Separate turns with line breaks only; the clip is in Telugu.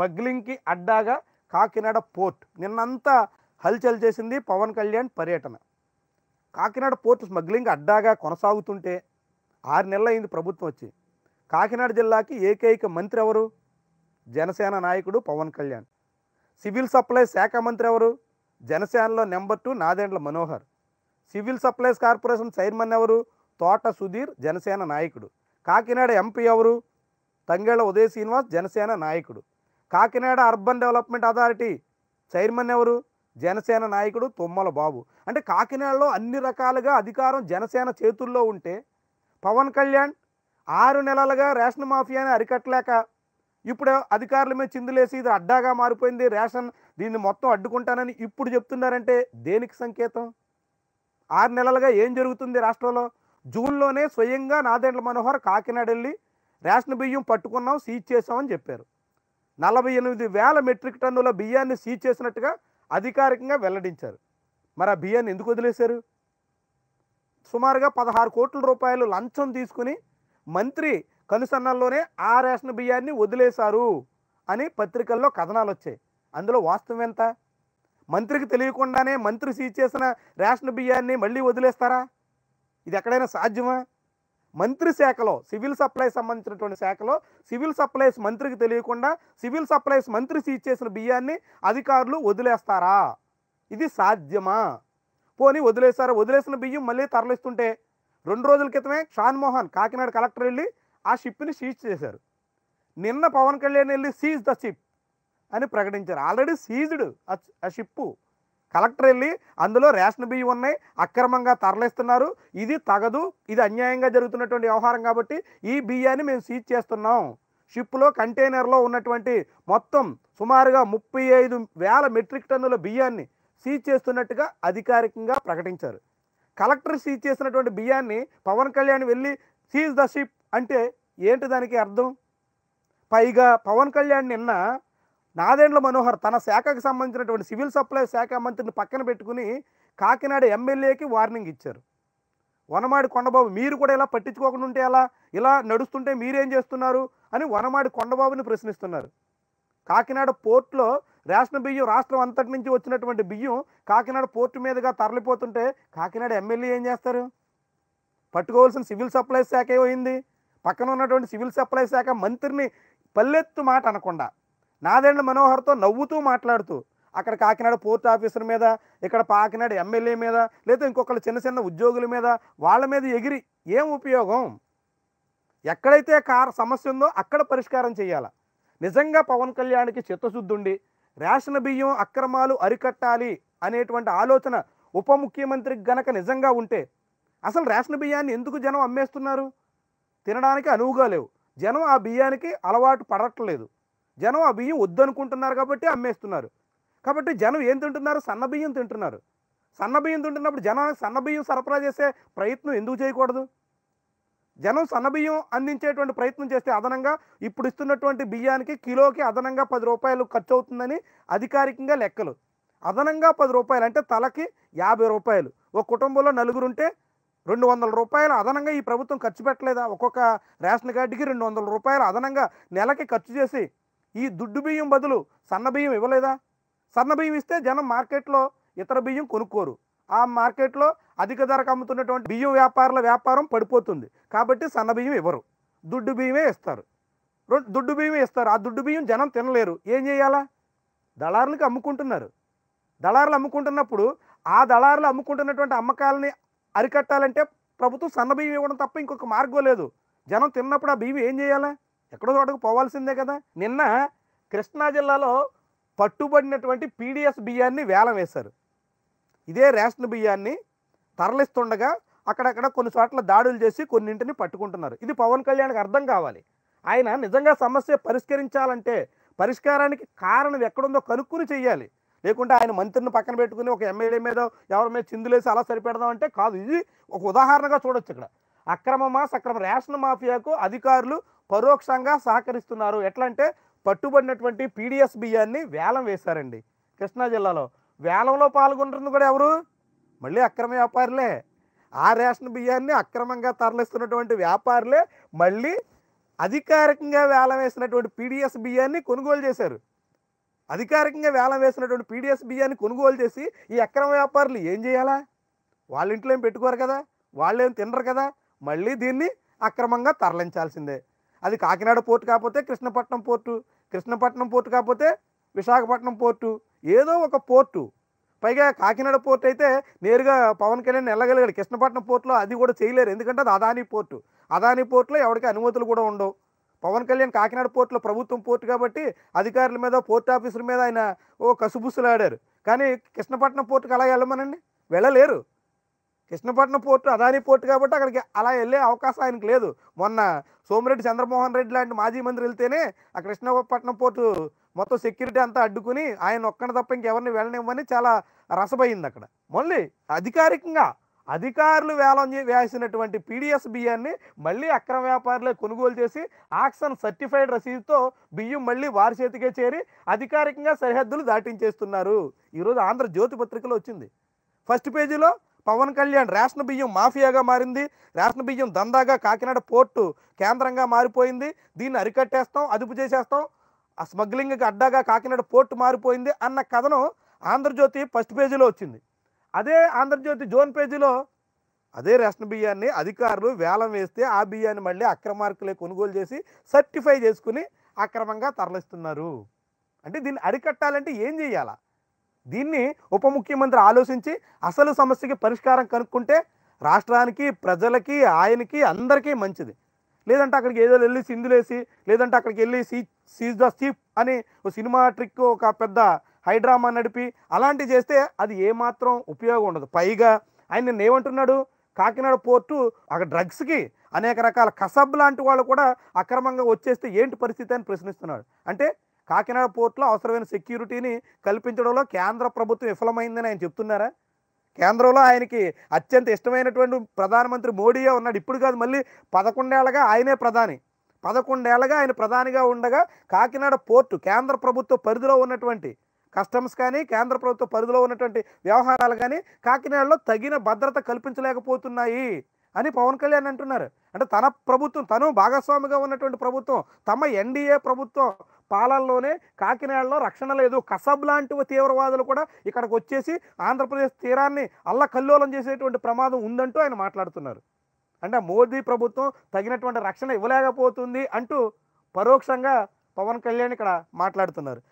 స్మగ్లింగ్కి అడ్డాగా కాకినాడ పోర్ట్ నిన్నంతా హల్చల్ చేసింది పవన్ కళ్యాణ్ పర్యటన కాకినాడ పోర్టు స్మగ్లింగ్ అడ్డాగా కొనసాగుతుంటే ఆరు నెలలు అయింది ప్రభుత్వం వచ్చి కాకినాడ జిల్లాకి ఏకైక మంత్రి ఎవరు జనసేన నాయకుడు పవన్ కళ్యాణ్ సివిల్ సప్లై శాఖ మంత్రి ఎవరు జనసేనలో number two Nadendla Manohar civil supplies corporation chairman ఎవరు తోట సుధీర్ జనసేన నాయకుడు కాకినాడ ఎంపీ ఎవరు తంగేళ్ల ఉదయ శ్రీనివాస్ జనసేన నాయకుడు Kakinada urban development authority chairman ఎవరు జనసేన నాయకుడు తుమ్మల బాబు అంటే కాకినాడలో అన్ని రకాలుగా అధికారం జనసేన చేతుల్లో ఉంటే పవన్ కళ్యాణ్ ఆరు నెలలుగా రేషన్ మాఫియాని అరికట్టలేక ఇప్పుడు అధికారుల మీద చిందులేసి ఇది అడ్డాగా మారిపోయింది రేషన్ దీన్ని మొత్తం అడ్డుకుంటానని ఇప్పుడు చెప్తున్నారంటే దేనికి సంకేతం ఆరు నెలలుగా ఏం జరుగుతుంది రాష్ట్రంలో జూన్లోనే స్వయంగా నాదేండ్ల మనోహర్ కాకినాడ వెళ్ళి రేషన్ బియ్యం పట్టుకున్నాం సీజ్ చేసామని చెప్పారు నలభై ఎనిమిది వేల మెట్రిక్ టన్నుల బియ్యాన్ని సీజ్ చేసినట్టుగా అధికారికంగా వెల్లడించారు మరి ఆ బియ్యాన్ని ఎందుకు వదిలేశారు సుమారుగా పదహారు కోట్ల రూపాయలు లంచం తీసుకుని మంత్రి కనుసన్నల్లోనే ఆ రేషన్ బియ్యాన్ని వదిలేశారు అని పత్రికల్లో కథనాలు వచ్చాయి అందులో వాస్తవం ఎంత మంత్రికి తెలియకుండానే మంత్రి సీజ్ చేసిన రేషన్ బియ్యాన్ని మళ్ళీ వదిలేస్తారా ఇది ఎక్కడైనా సాధ్యమా మంత్రి శాఖలో సివిల్ సప్లైస్ సంబంధించినటువంటి శాఖలో సివిల్ సప్లైస్ మంత్రికి తెలియకుండా సివిల్ సప్లైస్ మంత్రి సీజ్ చేసిన బియ్యాన్ని అధికారులు వదిలేస్తారా ఇది సాధ్యమా పోనీ వదిలేశారు వదిలేసిన బియ్యం మళ్ళీ తరలిస్తుంటే రెండు రోజుల క్రితమే షాన్మోహన్ కాకినాడ కలెక్టర్ వెళ్ళి ఆ షిప్ని సీజ్ చేశారు నిన్న పవన్ కళ్యాణ్ వెళ్ళి సీజ్ ద షిప్ అని ప్రకటించారు ఆల్రెడీ సీజ్డ్ ఆ షిప్పు కలెక్టర్ వెళ్ళి అందులో రేషన్ బియ్యం ఉన్నాయి అక్రమంగా తరలిస్తున్నారు ఇది తగదు ఇది అన్యాయంగా జరుగుతున్నటువంటి వ్యవహారం కాబట్టి ఈ బియ్యాన్ని మేము సీజ్ చేస్తున్నాం షిప్లో కంటైనర్లో ఉన్నటువంటి మొత్తం సుమారుగా ముప్పై ఐదు వేల మెట్రిక్ టన్నుల బియ్యాన్ని సీజ్ చేస్తున్నట్టుగా అధికారికంగా ప్రకటించారు కలెక్టర్ సీజ్ చేసినటువంటి బియ్యాన్ని పవన్ కళ్యాణ్ వెళ్ళి సీజ్ ద షిప్ అంటే ఏంటి దానికి అర్థం పైగా పవన్ కళ్యాణ్ నిన్న నాదేండ్ల మనోహర్ తన శాఖకు సంబంధించినటువంటి సివిల్ సప్లై శాఖ మంత్రిని పక్కన పెట్టుకుని కాకినాడ ఎమ్మెల్యేకి వార్నింగ్ ఇచ్చారు వనమాడి కొండబాబు మీరు కూడా ఇలా పట్టించుకోకుండా ఉంటే ఎలా ఇలా నడుస్తుంటే మీరేం చేస్తున్నారు అని వనమాడి కొండబాబుని ప్రశ్నిస్తున్నారు కాకినాడ పోర్టులో రేషన్ బియ్యం రాష్ట్రం అంతటి నుంచి వచ్చినటువంటి బియ్యం కాకినాడ పోర్టు మీదుగా తరలిపోతుంటే కాకినాడ ఎమ్మెల్యే ఏం చేస్తారు పట్టుకోవాల్సిన సివిల్ సప్లై శాఖ అయింది పక్కన ఉన్నటువంటి సివిల్ సప్లై శాఖ మంత్రిని పల్లెత్తు మాట అనకుండా నాదెండ్ల మనోహర్తో నవ్వుతూ మాట్లాడుతూ అక్కడ కాకినాడ పోర్ట్ ఆఫీసర్ మీద ఇక్కడ కాకినాడ ఎమ్మెల్యే మీద లేదా ఇంకొకళ్ళు చిన్న చిన్న ఉద్యోగుల మీద వాళ్ళ మీద ఎగిరి ఏం ఉపయోగం ఎక్కడైతే కార్ సమస్య ఉందో అక్కడ పరిష్కారం చేయాలి నిజంగా పవన్ కళ్యాణ్కి ఉండి రేషన్ బియ్యం అక్రమాలు అరికట్టాలి అనేటువంటి ఆలోచన ఉప ముఖ్యమంత్రికి గనక నిజంగా ఉంటే అసలు రేషన్ బియ్యాన్ని ఎందుకు జనం అమ్మేస్తున్నారు తినడానికి అనువుగా లేవు జనం ఆ బియ్యానికి అలవాటు పడట్లేదు జనం ఆ బియ్యం వద్దనుకుంటున్నారు కాబట్టి అమ్మేస్తున్నారు కాబట్టి జనం ఏం తింటున్నారు సన్న బియ్యం తింటున్నారు సన్న బియ్యం తింటున్నప్పుడు జనానికి సన్న బియ్యం సరఫరా చేసే ప్రయత్నం ఎందుకు చేయకూడదు జనం సన్నబియ్యం అందించేటువంటి ప్రయత్నం చేస్తే అదనంగా ఇప్పుడు ఇస్తున్నటువంటి బియ్యానికి కిలోకి అదనంగా పది రూపాయలు ఖర్చు అవుతుందని అధికారికంగా లెక్కలు అదనంగా పది రూపాయలు అంటే తలకి యాభై రూపాయలు ఒక కుటుంబంలో నలుగురు ఉంటే రెండు వందల రూపాయలు అదనంగా ఈ ప్రభుత్వం ఖర్చు పెట్టలేదా ఒక్కొక్క రేషన్ కార్డుకి రెండు వందల రూపాయలు అదనంగా నెలకి ఖర్చు చేసి ఈ దుడ్డు బియ్యం బదులు సన్న బియ్యం ఇవ్వలేదా సన్న బియ్యం ఇస్తే జనం మార్కెట్లో ఇతర బియ్యం కొనుక్కోరు ఆ మార్కెట్లో అధిక ధరకు అమ్ముతున్నటువంటి బియ్యం వ్యాపారుల వ్యాపారం పడిపోతుంది కాబట్టి సన్న బియ్యం ఇవ్వరు దుడ్డు బియ్యమే ఇస్తారు దుడ్డు బియ్యమే ఇస్తారు ఆ దుడ్డు బియ్యం జనం తినలేరు ఏం చేయాలా దళారులకి అమ్ముకుంటున్నారు దళారులు అమ్ముకుంటున్నప్పుడు ఆ దళారులు అమ్ముకుంటున్నటువంటి అమ్మకాలని అరికట్టాలంటే ప్రభుత్వం సన్న బియ్యం ఇవ్వడం తప్ప ఇంకొక మార్గం లేదు జనం తిన్నప్పుడు ఆ బియ్యం ఏం చేయాలా ఎక్కడో చోటకు పోవాల్సిందే కదా నిన్న కృష్ణా జిల్లాలో పట్టుబడినటువంటి పీడిఎస్ బియ్యాన్ని వేలం వేశారు ఇదే రేషన్ బియ్యాన్ని తరలిస్తుండగా అక్కడక్కడ కొన్ని చోట్ల దాడులు చేసి కొన్నింటిని పట్టుకుంటున్నారు ఇది పవన్ కళ్యాణ్కి అర్థం కావాలి ఆయన నిజంగా సమస్య పరిష్కరించాలంటే పరిష్కారానికి కారణం ఎక్కడుందో కనుక్కుని చేయాలి లేకుంటే ఆయన మంత్రిని పక్కన పెట్టుకుని ఒక ఎమ్మెల్యే మీద ఎవరి మీద చిందులేసి అలా సరిపెడదాం అంటే కాదు ఇది ఒక ఉదాహరణగా చూడొచ్చు ఇక్కడ అక్రమ మాస్ సక్రమ రేషన్ మాఫియాకు అధికారులు పరోక్షంగా సహకరిస్తున్నారు ఎట్లంటే పట్టుబడినటువంటి పీడిఎస్ బియ్యాన్ని వేలం వేశారండి కృష్ణా జిల్లాలో వేలంలో పాల్గొంటుంది కూడా ఎవరు మళ్ళీ అక్రమ వ్యాపారులే ఆ రేషన్ బియ్యాన్ని అక్రమంగా తరలిస్తున్నటువంటి వ్యాపారులే మళ్ళీ అధికారికంగా వేలం వేసినటువంటి పీడిఎస్ బియ్యాన్ని కొనుగోలు చేశారు అధికారికంగా వేలం వేసినటువంటి పీడిఎస్ బియ్యాన్ని కొనుగోలు చేసి ఈ అక్రమ వ్యాపారులు ఏం చేయాలా వాళ్ళ ఇంట్లో ఏం పెట్టుకోరు కదా వాళ్ళు ఏం తినరు కదా మళ్ళీ దీన్ని అక్రమంగా తరలించాల్సిందే అది కాకినాడ పోర్టు కాకపోతే కృష్ణపట్నం పోర్టు కృష్ణపట్నం పోర్టు కాకపోతే విశాఖపట్నం పోర్టు ఏదో ఒక పోర్టు పైగా కాకినాడ పోర్ట్ అయితే నేరుగా పవన్ కళ్యాణ్ వెళ్ళగలిగాడు కృష్ణపట్నం పోర్టులో అది కూడా చేయలేరు ఎందుకంటే అది అదానీ పోర్టు అదానీ పోర్టులో ఎవరికి అనుమతులు కూడా ఉండవు పవన్ కళ్యాణ్ కాకినాడ పోర్టులో ప్రభుత్వం పోర్టు కాబట్టి అధికారుల మీద పోర్ట్ ఆఫీసుల మీద ఆయన ఓ కసుబుసులాడారు కానీ కృష్ణపట్నం పోర్టుకు అలా వెళ్ళమనండి వెళ్ళలేరు కృష్ణపట్నం పోర్టు అదానీ పోర్టు కాబట్టి అక్కడికి అలా వెళ్ళే అవకాశం ఆయనకు లేదు మొన్న సోమిరెడ్డి చంద్రమోహన్ రెడ్డి లాంటి మాజీ మంత్రి వెళ్తేనే ఆ కృష్ణపట్నం పోర్టు మొత్తం సెక్యూరిటీ అంతా అడ్డుకుని ఆయన ఒక్కడి తప్ప ఇంకెవరిని వెళ్ళనివ్వని చాలా రసపోయింది అక్కడ మళ్ళీ అధికారికంగా అధికారులు వేలం వేసినటువంటి పీడిఎస్ బియ్యాన్ని మళ్ళీ అక్రమ వ్యాపారులే కొనుగోలు చేసి ఆక్సన్ సర్టిఫైడ్ రసీదుతో బియ్యం మళ్ళీ వారి చేతికే చేరి అధికారికంగా సరిహద్దులు దాటించేస్తున్నారు ఈరోజు ఆంధ్రజ్యోతి పత్రికలో వచ్చింది ఫస్ట్ పేజీలో పవన్ కళ్యాణ్ రేషన్ బియ్యం మాఫియాగా మారింది రేషన్ బియ్యం దందాగా కాకినాడ పోర్టు కేంద్రంగా మారిపోయింది దీన్ని అరికట్టేస్తాం అదుపు చేసేస్తాం ఆ స్మగ్లింగ్కి అడ్డాగా కాకినాడ పోర్టు మారిపోయింది అన్న కథను ఆంధ్రజ్యోతి ఫస్ట్ పేజీలో వచ్చింది అదే ఆంధ్రజ్యోతి జోన్ పేజీలో అదే రేషన్ బియ్యాన్ని అధికారులు వేలం వేస్తే ఆ బియ్యాన్ని మళ్ళీ అక్రమార్కులే కొనుగోలు చేసి సర్టిఫై చేసుకుని అక్రమంగా తరలిస్తున్నారు అంటే దీన్ని అరికట్టాలంటే ఏం చేయాలా దీన్ని ఉప ముఖ్యమంత్రి ఆలోచించి అసలు సమస్యకి పరిష్కారం కనుక్కుంటే రాష్ట్రానికి ప్రజలకి ఆయనకి అందరికీ మంచిది లేదంటే అక్కడికి ఏదో వెళ్ళి సింధులేసి లేదంటే అక్కడికి వెళ్ళి సీ సీజ్ ద సీప్ అని ఒక సినిమా ట్రిక్ ఒక పెద్ద హైడ్రామా నడిపి అలాంటివి చేస్తే అది ఏమాత్రం ఉపయోగం ఉండదు పైగా ఆయన నిన్న ఏమంటున్నాడు కాకినాడ పోర్టు అక్కడ డ్రగ్స్కి అనేక రకాల కసబ్ లాంటి వాళ్ళు కూడా అక్రమంగా వచ్చేస్తే ఏంటి పరిస్థితి అని ప్రశ్నిస్తున్నాడు అంటే కాకినాడ పోర్టులో అవసరమైన సెక్యూరిటీని కల్పించడంలో కేంద్ర ప్రభుత్వం విఫలమైందని ఆయన చెప్తున్నారా కేంద్రంలో ఆయనకి అత్యంత ఇష్టమైనటువంటి ప్రధానమంత్రి మోడీయే ఉన్నాడు ఇప్పుడు కాదు మళ్ళీ పదకొండేళ్లగా ఆయనే ప్రధాని పదకొండేళ్లగా ఆయన ప్రధానిగా ఉండగా కాకినాడ పోర్టు కేంద్ర ప్రభుత్వ పరిధిలో ఉన్నటువంటి కస్టమ్స్ కానీ కేంద్ర ప్రభుత్వ పరిధిలో ఉన్నటువంటి వ్యవహారాలు కానీ కాకినాడలో తగిన భద్రత కల్పించలేకపోతున్నాయి అని పవన్ కళ్యాణ్ అంటున్నారు అంటే తన ప్రభుత్వం తను భాగస్వామిగా ఉన్నటువంటి ప్రభుత్వం తమ ఎన్డీఏ ప్రభుత్వం పాలనలోనే కాకినాడలో రక్షణ లేదు కసబ్ లాంటి తీవ్రవాదులు కూడా ఇక్కడికి వచ్చేసి ఆంధ్రప్రదేశ్ తీరాన్ని అల్లకల్లోలం చేసేటువంటి ప్రమాదం ఉందంటూ ఆయన మాట్లాడుతున్నారు అంటే మోదీ ప్రభుత్వం తగినటువంటి రక్షణ ఇవ్వలేకపోతుంది అంటూ పరోక్షంగా పవన్ కళ్యాణ్ ఇక్కడ మాట్లాడుతున్నారు